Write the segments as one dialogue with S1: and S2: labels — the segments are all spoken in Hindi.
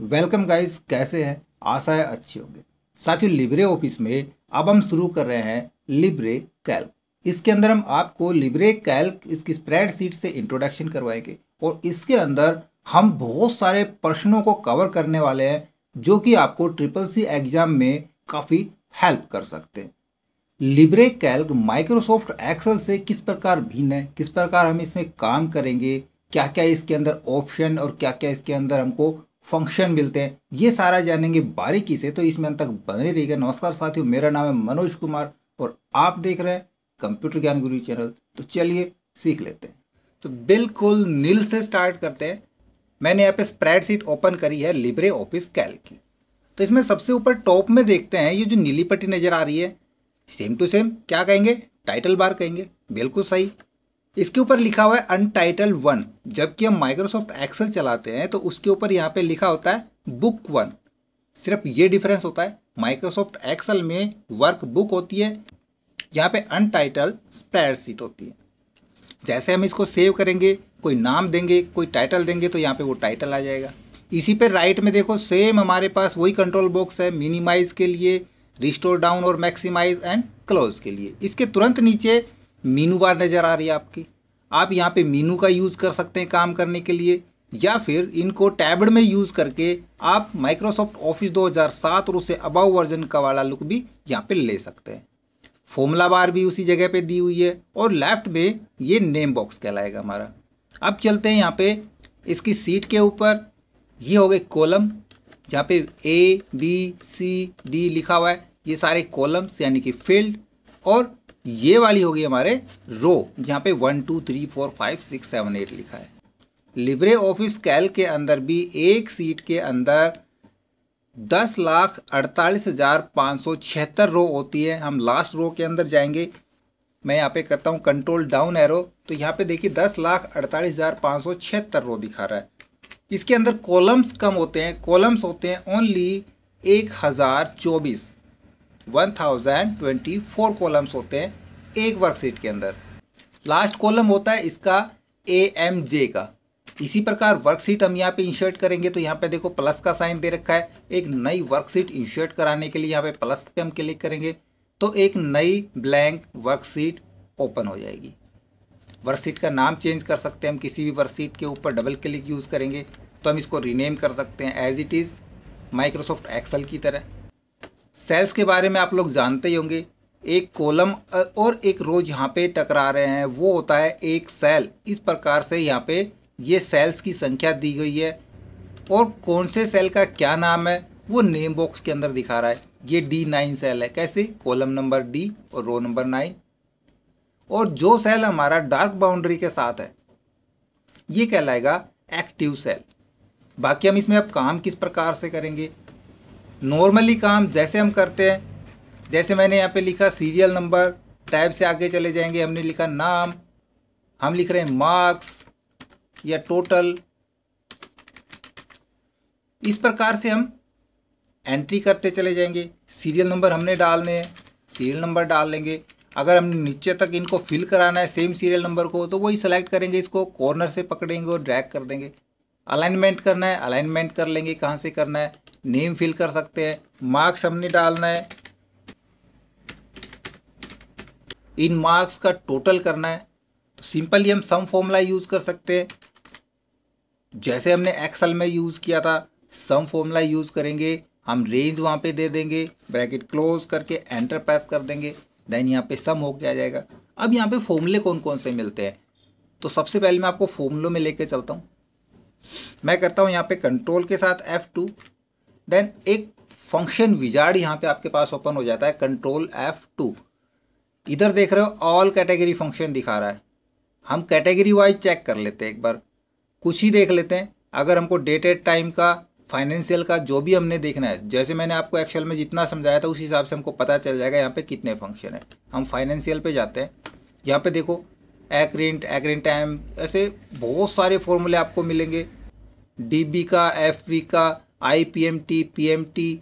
S1: वेलकम गाइस कैसे हैं आशा है अच्छे होंगे साथियों लिब्रे ऑफिस में अब हम शुरू कर रहे हैं लिब्रे कैल्क इसके अंदर हम आपको लिब्रे कैल्क इसकी स्प्रेड सीट से इंट्रोडक्शन करवाएंगे और इसके अंदर हम बहुत सारे प्रश्नों को कवर करने वाले हैं जो कि आपको ट्रिपल सी एग्जाम में काफ़ी हेल्प कर सकते हैं लिब्रे कैल्क माइक्रोसॉफ्ट एक्सेल से किस प्रकार भिन्न है किस प्रकार हम इसमें काम करेंगे क्या क्या इसके अंदर ऑप्शन और क्या क्या इसके अंदर हमको फंक्शन मिलते हैं ये सारा जानेंगे बारीकी से तो इसमें अंत तक बने रहिएगा नमस्कार साथियों मेरा नाम है मनोज कुमार और आप देख रहे हैं कंप्यूटर ज्ञान गुरु चैनल तो चलिए सीख लेते हैं तो बिल्कुल नील से स्टार्ट करते हैं मैंने यहाँ पे स्प्रेडशीट ओपन करी है लिब्रे ऑफिस कैल की तो इसमें सबसे ऊपर टॉप में देखते हैं ये जो नीली पट्टी नज़र आ रही है सेम टू सेम क्या कहेंगे टाइटल बार कहेंगे बिल्कुल सही इसके ऊपर लिखा हुआ है अनटाइटल वन जबकि हम माइक्रोसॉफ्ट एक्सेल चलाते हैं तो उसके ऊपर यहाँ पे लिखा होता है बुक वन सिर्फ ये डिफरेंस होता है माइक्रोसॉफ्ट एक्सेल में वर्क बुक होती है यहाँ पे अनटाइटल स्प्रेडशीट होती है जैसे हम इसको सेव करेंगे कोई नाम देंगे कोई टाइटल देंगे तो यहाँ पे वो टाइटल आ जाएगा इसी पे राइट में देखो सेम हमारे पास वही कंट्रोल बॉक्स है मिनिमाइज के लिए रिस्टोर डाउन और मैक्सिमाइज एंड क्लोज के लिए इसके तुरंत नीचे मीनू बार नज़र आ रही है आपकी आप यहाँ पे मीनू का यूज़ कर सकते हैं काम करने के लिए या फिर इनको टैबड में यूज़ करके आप माइक्रोसॉफ्ट ऑफिस 2007 और उससे अबाव वर्जन का वाला लुक भी यहाँ पे ले सकते हैं फॉर्मूला बार भी उसी जगह पे दी हुई है और लेफ्ट में ये नेम बॉक्स कहलाएगा हमारा अब चलते हैं यहाँ पे इसकी सीट के ऊपर ये हो गए कॉलम जहाँ पे ए बी सी डी लिखा हुआ है ये सारे कॉलम्स यानी कि फील्ड और ये वाली होगी हमारे रो जहाँ पे one two three four five six seven eight लिखा है लिब्रे ऑफिस कैल के अंदर भी एक सीट के अंदर दस लाख अड़तालीस हज़ार पाँच सौ छिहत्तर रो होती है हम लास्ट रो के अंदर जाएंगे मैं यहाँ पे करता हूँ कंट्रोल डाउन एरो तो यहाँ पे देखिए दस लाख अड़तालीस हज़ार पाँच सौ छिहत्तर रो दिखा रहा है इसके अंदर कॉलम्स कम होते हैं कॉलम्स होते हैं ओनली एक हज़ार चौबीस 1024 कॉलम्स होते हैं एक वर्कशीट के अंदर लास्ट कॉलम होता है इसका ए एम जे का इसी प्रकार वर्कशीट हम यहाँ पे इंशर्ट करेंगे तो यहाँ पे देखो प्लस का साइन दे रखा है एक नई वर्कशीट इंशर्ट कराने के लिए यहाँ पे प्लस पे हम क्लिक करेंगे तो एक नई ब्लैंक वर्कशीट ओपन हो जाएगी वर्कशीट का नाम चेंज कर सकते हैं हम किसी भी वर्कशीट के ऊपर डबल क्लिक यूज़ करेंगे तो हम इसको रीनेम कर सकते हैं as it is Microsoft Excel की तरह सेल्स के बारे में आप लोग जानते ही होंगे एक कॉलम और एक रोज यहाँ पे टकरा रहे हैं वो होता है एक सेल इस प्रकार से यहाँ पे ये सेल्स की संख्या दी गई है और कौन से सेल का क्या नाम है वो नेम बॉक्स के अंदर दिखा रहा है ये डी नाइन सेल है कैसे कॉलम नंबर डी और रो नंबर नाइन और जो सेल हमारा डार्क बाउंड्री के साथ है ये कहलाएगा एक्टिव सेल बाकी हम इसमें अब काम किस प्रकार से करेंगे नॉर्मली काम जैसे हम करते हैं जैसे मैंने यहाँ पे लिखा सीरियल नंबर टाइप से आगे चले जाएंगे हमने लिखा नाम हम लिख रहे हैं मार्क्स या टोटल इस प्रकार से हम एंट्री करते चले जाएंगे सीरियल नंबर हमने डालने हैं सीरियल नंबर डाल लेंगे अगर हमने नीचे तक इनको फिल कराना है सेम सीरियल नंबर को तो वही सेलेक्ट करेंगे इसको कॉर्नर से पकड़ेंगे और ड्रैग कर देंगे अलाइनमेंट करना है अलाइनमेंट कर लेंगे कहाँ से करना है नेम फिल कर सकते हैं मार्क्स हमने डालना है इन मार्क्स का टोटल करना है तो सिंपली हम सम फॉर्मूला यूज़ कर सकते हैं जैसे हमने एक्सल में यूज़ किया था सम फॉर्मूला यूज़ करेंगे हम रेंज वहाँ पे दे देंगे ब्रैकेट क्लोज करके एंटर प्रेस कर देंगे देन यहाँ पे सम हो गया जाएगा अब यहाँ पे फॉर्मूले कौन कौन से मिलते हैं तो सबसे पहले मैं आपको फॉर्मूलों में लेके चलता हूँ मैं करता हूँ यहाँ पे कंट्रोल के साथ एफ़ टू देन एक फंक्शन विजार्ड यहाँ पे आपके पास ओपन हो जाता है कंट्रोल एफ़ टू इधर देख रहे हो ऑल कैटेगरी फंक्शन दिखा रहा है हम कैटेगरी वाइज चेक कर लेते हैं एक बार कुछ ही देख लेते हैं अगर हमको डेटेड टाइम का फाइनेंशियल का जो भी हमने देखना है जैसे मैंने आपको एक्सेल में जितना समझाया था उस हिसाब से हमको पता चल जाएगा यहाँ पे कितने फंक्शन है हम फाइनेंशियल पे जाते हैं यहाँ पे देखो एक्रिंट एक्रिंट टाइम ऐसे बहुत सारे फॉर्मूले आपको मिलेंगे डीबी का वी का I P P M M T T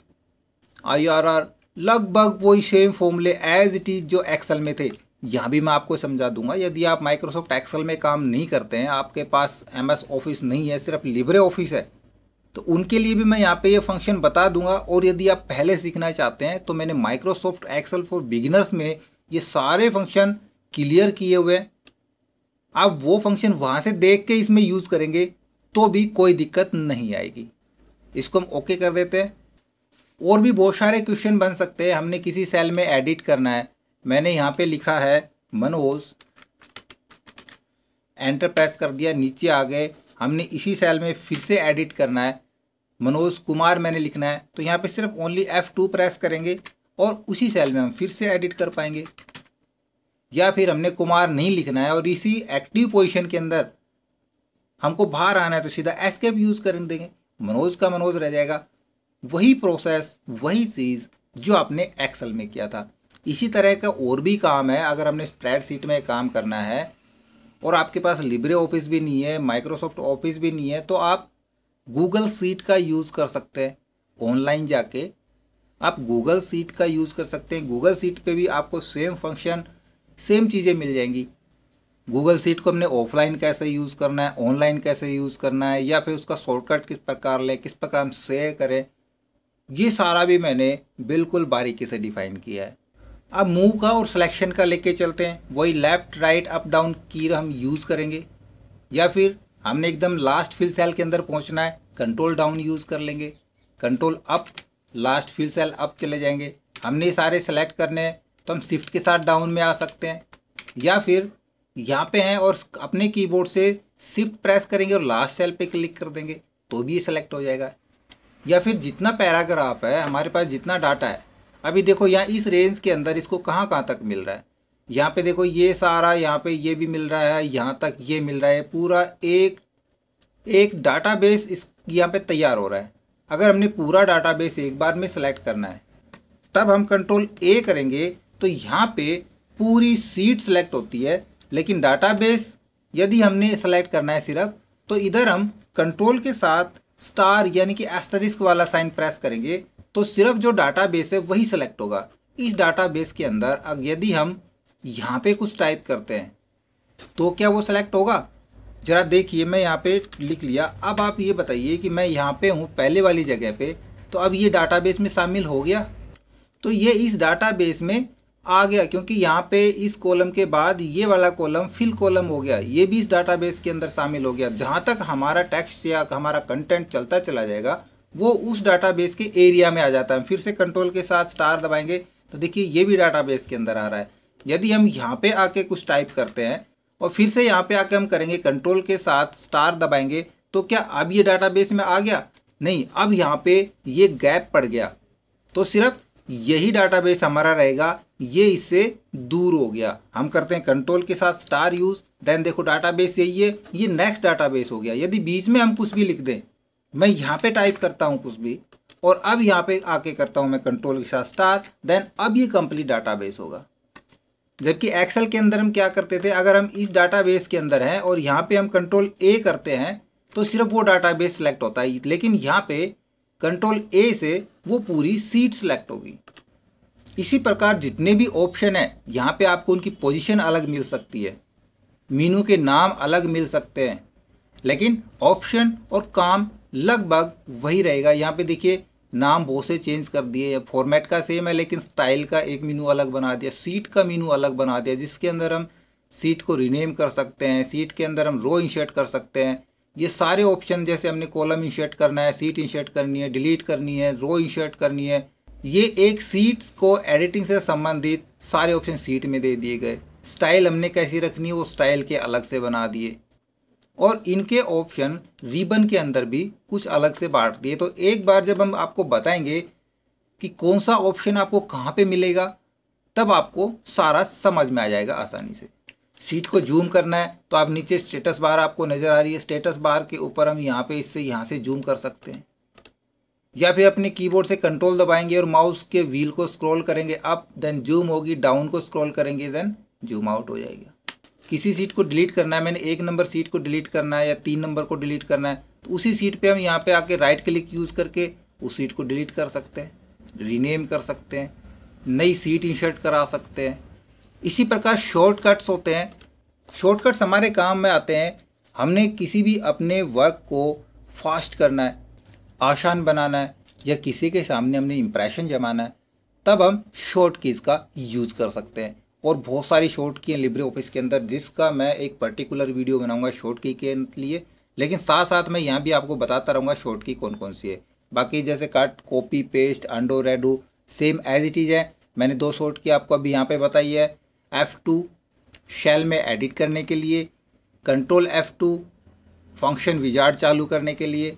S1: I R R लगभग वही सेम फॉर्मूले एज इट इज़ जो एक्सेल में थे यहाँ भी मैं आपको समझा दूंगा यदि आप माइक्रोसॉफ्ट एक्सेल में काम नहीं करते हैं आपके पास एम एस ऑफिस नहीं है सिर्फ लिब्रे ऑफिस है तो उनके लिए भी मैं यहाँ पे ये यह फंक्शन बता दूंगा और यदि आप पहले सीखना चाहते हैं तो मैंने माइक्रोसॉफ्ट एक्सेल फॉर बिगिनर्स में ये सारे फंक्शन क्लियर किए हुए हैं आप वो फंक्शन वहाँ से देख के इसमें यूज़ करेंगे तो भी कोई दिक्कत नहीं आएगी इसको हम ओके कर देते हैं और भी बहुत सारे क्वेश्चन बन सकते हैं हमने किसी सेल में एडिट करना है मैंने यहाँ पे लिखा है मनोज एंटर प्रेस कर दिया नीचे आ गए हमने इसी सेल में फिर से एडिट करना है मनोज कुमार मैंने लिखना है तो यहाँ पे सिर्फ ओनली एफ टू प्रेस करेंगे और उसी सेल में हम फिर से एडिट कर पाएंगे या फिर हमने कुमार नहीं लिखना है और इसी एक्टिव पोजिशन के अंदर हमको बाहर आना है तो सीधा एस्केप यूज़ कर देंगे मनोज का मनोज रह जाएगा वही प्रोसेस वही चीज़ जो आपने एक्सल में किया था इसी तरह का और भी काम है अगर हमने सीट में काम करना है और आपके पास लिब्रे ऑफिस भी नहीं है माइक्रोसॉफ्ट ऑफिस भी नहीं है तो आप गूगल सीट का यूज़ कर सकते हैं ऑनलाइन जाके आप गूगल सीट का यूज़ कर सकते हैं गूगल सीट पे भी आपको सेम फंक्शन सेम चीज़ें मिल जाएंगी गूगल सीट को हमने ऑफलाइन कैसे यूज़ करना है ऑनलाइन कैसे यूज़ करना है या फिर उसका शॉर्टकट किस प्रकार लें किस प्रकार हम शेयर करें ये सारा भी मैंने बिल्कुल बारीकी से डिफाइन किया है अब मूव का और सिलेक्शन का लेके चलते हैं वही लेफ़्ट राइट अप डाउन की हम यूज़ करेंगे या फिर हमने एकदम लास्ट फिल सेल के अंदर पहुंचना है कंट्रोल डाउन यूज़ कर लेंगे control up last fill cell up चले जाएंगे हमने सारे सेलेक्ट करने हैं तो हम शिफ्ट के साथ डाउन में आ सकते हैं या फिर यहाँ पे हैं और अपने कीबोर्ड से शिफ्ट प्रेस करेंगे और लास्ट सेल पे क्लिक कर देंगे तो भी ये सेलेक्ट हो जाएगा या फिर जितना पैराग्राफ है हमारे पास जितना डाटा है अभी देखो यहाँ इस रेंज के अंदर इसको कहाँ कहाँ तक मिल रहा है यहाँ पे देखो ये सारा यहाँ पे ये भी मिल रहा है यहाँ तक ये मिल रहा है पूरा एक एक बेस इस यहाँ पर तैयार हो रहा है अगर हमने पूरा बेस एक बार में सेलेक्ट करना है तब हम कंट्रोल ए करेंगे तो यहाँ पे पूरी सीट सेलेक्ट होती है लेकिन डाटाबेस यदि हमने सेलेक्ट करना है सिर्फ तो इधर हम कंट्रोल के साथ स्टार यानी कि एस्टरिस्क वाला साइन प्रेस करेंगे तो सिर्फ जो डाटाबेस है वही सेलेक्ट होगा इस डाटाबेस के अंदर अब यदि हम यहाँ पे कुछ टाइप करते हैं तो क्या वो सेलेक्ट होगा ज़रा देखिए मैं यहाँ पे लिख लिया अब आप ये बताइए कि मैं यहाँ पे हूँ पहले वाली जगह पे तो अब ये डाटाबेस में शामिल हो गया तो ये इस डाटाबेस में आ गया क्योंकि यहाँ पे इस कॉलम के बाद ये वाला कॉलम फिल कॉलम हो गया ये भी इस डाटाबेस के अंदर शामिल हो गया जहाँ तक हमारा टेक्स्ट या हमारा कंटेंट चलता चला जाएगा वो उस डाटाबेस के एरिया में आ जाता है फिर से कंट्रोल के साथ स्टार दबाएंगे तो देखिए ये भी डाटाबेस के अंदर आ रहा है यदि हम यहाँ पे आके कुछ टाइप करते हैं और फिर से यहाँ पे आके हम करेंगे कंट्रोल के साथ स्टार दबाएंगे तो क्या अब ये डाटाबेस में आ गया नहीं अब यहाँ पे ये गैप पड़ गया तो सिर्फ यही डाटाबेस हमारा रहेगा ये इससे दूर हो गया हम करते हैं कंट्रोल के साथ स्टार यूज़ देन देखो डाटाबेस यही है ये नेक्स्ट डाटाबेस हो गया यदि बीच में हम कुछ भी लिख दें मैं यहाँ पे टाइप करता हूँ कुछ भी और अब यहाँ पे आके करता हूँ मैं कंट्रोल के साथ स्टार देन अब ये कंप्लीट डाटाबेस होगा जबकि एक्सेल के अंदर हम क्या करते थे अगर हम इस डाटाबेस के अंदर हैं और यहाँ पे हम कंट्रोल ए करते हैं तो सिर्फ वो डाटाबेस सेलेक्ट होता है लेकिन यहाँ पे कंट्रोल ए से वो पूरी सीट सेलेक्ट होगी इसी प्रकार जितने भी ऑप्शन है यहाँ पे आपको उनकी पोजीशन अलग मिल सकती है मीनू के नाम अलग मिल सकते हैं लेकिन ऑप्शन और काम लगभग वही रहेगा यहाँ पे देखिए नाम बहुत से चेंज कर दिए फॉर्मेट का सेम है लेकिन स्टाइल का एक मीनू अलग बना दिया सीट का मीनू अलग बना दिया जिसके अंदर हम सीट को रीनेम कर सकते हैं सीट के अंदर हम रो इंशर्ट कर सकते हैं ये सारे ऑप्शन जैसे हमने कॉलम इंशर्ट करना है सीट इंशर्ट करनी है डिलीट करनी है रो इंशर्ट करनी है ये एक सीट्स को एडिटिंग से संबंधित सारे ऑप्शन सीट में दे दिए गए स्टाइल हमने कैसी रखनी है वो स्टाइल के अलग से बना दिए और इनके ऑप्शन रिबन के अंदर भी कुछ अलग से बांट दिए तो एक बार जब हम आपको बताएंगे कि कौन सा ऑप्शन आपको कहाँ पे मिलेगा तब आपको सारा समझ में आ जाएगा आसानी से सीट को जूम करना है तो आप नीचे स्टेटस बार आपको नज़र आ रही है स्टेटस बार के ऊपर हम यहाँ पे इससे यहाँ से जूम कर सकते हैं या फिर अपने कीबोर्ड से कंट्रोल दबाएंगे और माउस के व्हील को स्क्रॉल करेंगे अप देन जूम होगी डाउन को स्क्रॉल करेंगे देन जूम आउट हो जाएगा किसी सीट को डिलीट करना है मैंने एक नंबर सीट को डिलीट करना है या तीन नंबर को डिलीट करना है तो उसी सीट पे हम यहाँ पे आके राइट क्लिक यूज़ करके उस सीट को डिलीट कर सकते हैं रीनेम कर सकते हैं नई सीट इंशर्ट करा सकते हैं इसी प्रकार शॉर्टकट्स होते हैं शॉर्टकट्स हमारे काम में आते हैं हमने किसी भी अपने वर्क को फास्ट करना है आसान बनाना है या किसी के सामने हमने इम्प्रेशन जमाना है तब हम शॉर्ट कीज़ का यूज़ कर सकते हैं और बहुत सारी शॉर्ट की हैं लिब्रे ऑफिस के अंदर जिसका मैं एक पर्टिकुलर वीडियो बनाऊंगा शॉर्ट की के लिए लेकिन साथ साथ मैं यहाँ भी आपको बताता रहूँगा शॉर्ट की कौन कौन सी है बाकी जैसे cut copy paste undo redo same as it is है मैंने दो शॉर्ट की आपको अभी यहाँ पर बताई है एफ़ टू शेल में एडिट करने के लिए control F two function wizard चालू करने के लिए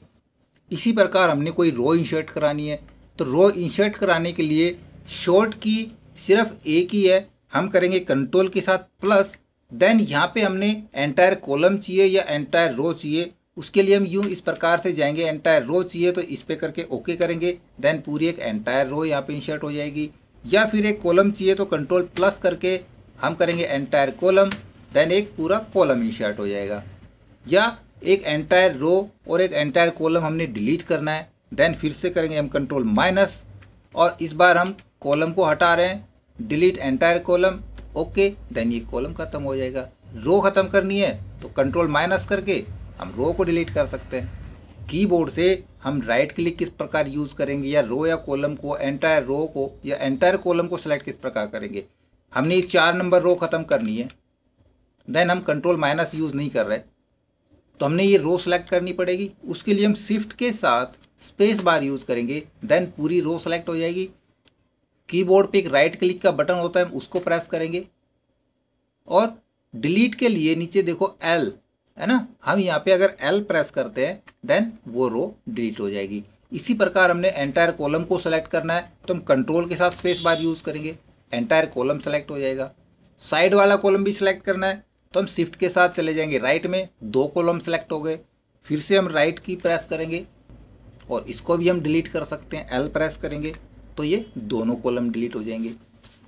S1: इसी प्रकार हमने कोई रो इंसर्ट करानी है तो रो इंसर्ट कराने के लिए शॉर्ट की सिर्फ एक ही है हम करेंगे कंट्रोल के साथ प्लस देन यहाँ पे हमने एंटायर कॉलम चाहिए या एंटायर रो चाहिए उसके लिए हम यूँ इस प्रकार से जाएंगे एंटायर रो चाहिए तो इस पर करके ओके करेंगे देन पूरी एक एंटायर रो यहाँ पे इंसर्ट हो जाएगी या फिर एक कॉलम चाहिए तो कंट्रोल प्लस करके हम करेंगे एंटायर कॉलम देन एक पूरा कॉलम इंसर्ट हो जाएगा या एक एंटायर रो और एक एंटायर कॉलम हमने डिलीट करना है देन फिर से करेंगे हम कंट्रोल माइनस और इस बार हम कॉलम को हटा रहे हैं delete entire column okay then ये कॉलम ख़त्म हो जाएगा रो ख़त्म करनी है तो कंट्रोल माइनस करके हम रो को डिलीट कर सकते हैं कीबोर्ड से हम राइट क्लिक किस प्रकार यूज़ करेंगे या रो या कॉलम को एंटायर रो को या एंटायर कॉलम को सिलेक्ट किस प्रकार करेंगे हमने ये चार नंबर रो ख़त्म करनी है देन हम कंट्रोल माइनस यूज़ नहीं कर रहे तो हमने ये रो सेलेक्ट करनी पड़ेगी उसके लिए हम शिफ्ट के साथ स्पेस बार यूज़ करेंगे देन पूरी रो सेलेक्ट हो जाएगी कीबोर्ड पे एक राइट क्लिक का बटन होता है हम उसको प्रेस करेंगे और डिलीट के लिए नीचे देखो एल है ना हम यहाँ पे अगर एल प्रेस करते हैं देन वो रो डिलीट हो जाएगी इसी प्रकार हमने एंटायर कॉलम को सेलेक्ट करना है तो हम कंट्रोल के साथ स्पेस बार यूज़ करेंगे एंटायर कॉलम सेलेक्ट हो जाएगा साइड वाला कॉलम भी सिलेक्ट करना है तो हम शिफ्ट के साथ चले जाएंगे राइट में दो कॉलम सेलेक्ट हो गए फिर से हम राइट की प्रेस करेंगे और इसको भी हम डिलीट कर सकते हैं एल प्रेस करेंगे तो ये दोनों कॉलम डिलीट हो जाएंगे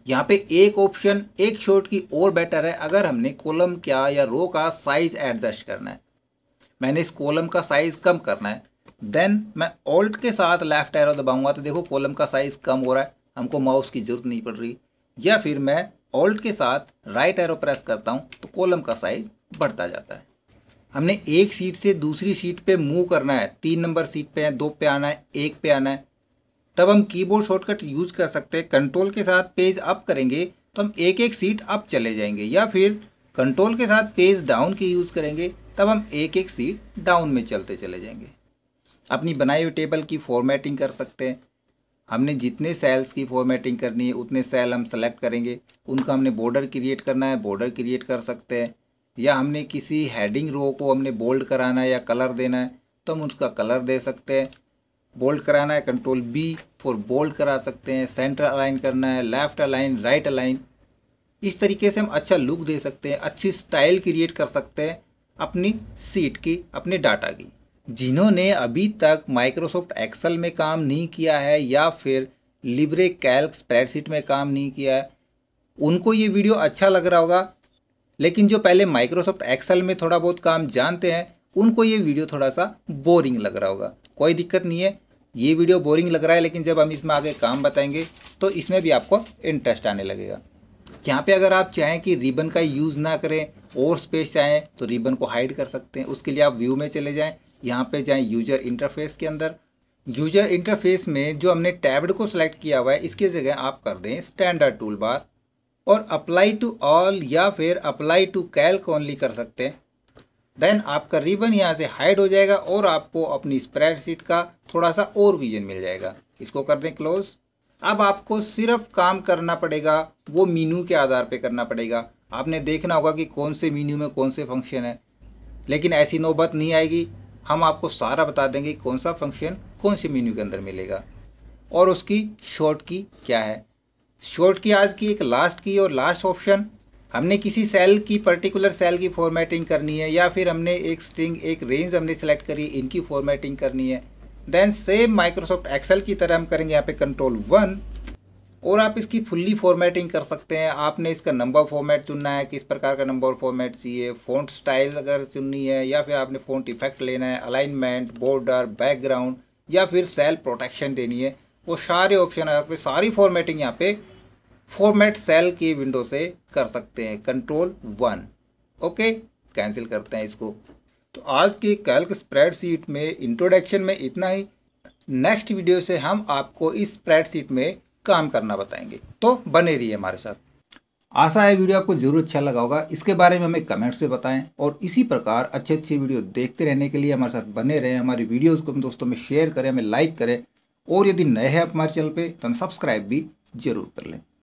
S1: यहाँ पे एक ऑप्शन एक शॉर्ट की और बेटर है अगर हमने कॉलम क्या या रो का साइज एडजस्ट करना है मैंने इस कॉलम का साइज कम करना है देन मैं ऑल्ट के साथ लेफ्ट एरो दबाऊंगा तो देखो कॉलम का साइज कम हो रहा है हमको माउस की ज़रूरत नहीं पड़ रही या फिर मैं ऑल्ट के साथ राइट एरो प्रेस करता हूँ तो कॉलम का साइज बढ़ता जाता है हमने एक सीट से दूसरी सीट पे मूव करना है तीन नंबर सीट पे है दो पे आना है एक पे आना है तब हम कीबोर्ड शॉर्टकट यूज कर सकते हैं कंट्रोल के साथ पेज अप करेंगे तो हम एक एक सीट अप चले जाएंगे या फिर कंट्रोल के साथ पेज डाउन की यूज़ करेंगे तब हम एक एक सीट डाउन में चलते चले जाएंगे अपनी बनाई हुई टेबल की फॉर्मेटिंग कर सकते हैं हमने जितने सेल्स की फॉर्मेटिंग करनी है उतने सेल हम सेलेक्ट करेंगे उनका हमने बॉर्डर क्रिएट करना है बॉर्डर क्रिएट कर सकते हैं या हमने किसी हेडिंग रो को हमने बोल्ड कराना है या कलर देना है तो हम उसका कलर दे सकते हैं बोल्ड कराना है कंट्रोल बी फॉर बोल्ड करा सकते हैं सेंटर अलाइन करना है लेफ्ट अलाइन राइट अलाइन इस तरीके से हम अच्छा लुक दे सकते हैं अच्छी स्टाइल क्रिएट कर सकते हैं अपनी सीट की अपने डाटा की जिन्होंने अभी तक माइक्रोसॉफ्ट एक्सेल में काम नहीं किया है या फिर लिब्रे कैल्क स्प्रेडशीट में काम नहीं किया है उनको ये वीडियो अच्छा लग रहा होगा लेकिन जो पहले माइक्रोसॉफ्ट एक्सेल में थोड़ा बहुत काम जानते हैं उनको ये वीडियो थोड़ा सा बोरिंग लग रहा होगा कोई दिक्कत नहीं है ये वीडियो बोरिंग लग रहा है लेकिन जब हम इसमें आगे काम बताएंगे तो इसमें भी आपको इंटरेस्ट आने लगेगा यहाँ पे अगर आप चाहें कि रिबन का यूज़ ना करें और स्पेस चाहें तो रिबन को हाइड कर सकते हैं उसके लिए आप व्यू में चले जाएं यहाँ पे जाएं यूजर इंटरफेस के अंदर यूजर इंटरफेस में जो हमने टैब्ड को सिलेक्ट किया हुआ है इसके जगह आप कर दें स्टैंडर्ड टूल बार और अप्लाई टू ऑल या फिर अप्लाई टू कैल्क ओनली कर सकते हैं देन आपका रिबन यहाँ से हाइड हो जाएगा और आपको अपनी स्प्रेडशीट का थोड़ा सा और विजन मिल जाएगा इसको कर दें क्लोज अब आपको सिर्फ काम करना पड़ेगा वो मीनू के आधार पे करना पड़ेगा आपने देखना होगा कि कौन से मीनू में कौन से फंक्शन है लेकिन ऐसी नौबत नहीं आएगी हम आपको सारा बता देंगे कौन सा फंक्शन कौन से मेन्यू के अंदर मिलेगा और उसकी शॉर्ट की क्या है शॉर्ट की आज की एक लास्ट की और लास्ट ऑप्शन हमने किसी सेल की पर्टिकुलर सेल की फॉर्मेटिंग करनी है या फिर हमने एक स्ट्रिंग एक रेंज हमने सेलेक्ट करी इनकी फॉर्मेटिंग करनी है देन सेम माइक्रोसॉफ्ट एक्सेल की तरह हम करेंगे यहाँ पे कंट्रोल वन और आप इसकी फुल्ली फॉर्मेटिंग कर सकते हैं आपने इसका नंबर फॉर्मेट चुनना है किस प्रकार का नंबर फॉर्मेट चाहिए फ़ॉन्ट स्टाइल अगर चुननी है या फिर आपने फ़ॉन्ट इफेक्ट लेना है अलाइनमेंट बॉर्डर बैकग्राउंड या फिर सेल प्रोटेक्शन देनी है वो सारे ऑप्शन है आप सारी फॉर्मेटिंग यहाँ पे फॉर्मेट सेल की विंडो से कर सकते हैं कंट्रोल वन ओके कैंसिल करते हैं इसको तो आज की कैल्क स्प्रेडशीट में इंट्रोडक्शन में इतना ही नेक्स्ट वीडियो से हम आपको इस स्प्रेडशीट में काम करना बताएंगे तो बने रहिए हमारे साथ आशा है वीडियो आपको जरूर अच्छा लगा होगा इसके बारे में हमें कमेंट्स में बताएं और इसी प्रकार अच्छे अच्छे वीडियो देखते रहने के लिए हमारे साथ बने रहें हमारी वीडियोज़ को अपने दोस्तों में शेयर करें हमें लाइक करें और यदि नए हैं आप हमारे चैनल पर तो हम सब्सक्राइब भी जरूर कर लें